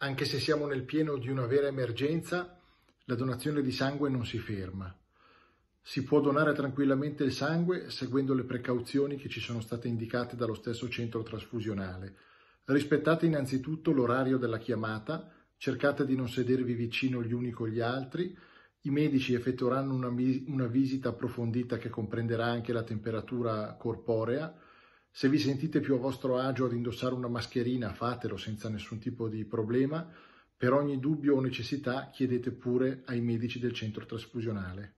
Anche se siamo nel pieno di una vera emergenza, la donazione di sangue non si ferma. Si può donare tranquillamente il sangue seguendo le precauzioni che ci sono state indicate dallo stesso centro trasfusionale. Rispettate innanzitutto l'orario della chiamata, cercate di non sedervi vicino gli uni con gli altri, i medici effettueranno una, una visita approfondita che comprenderà anche la temperatura corporea, se vi sentite più a vostro agio ad indossare una mascherina, fatelo senza nessun tipo di problema. Per ogni dubbio o necessità chiedete pure ai medici del centro trasfusionale.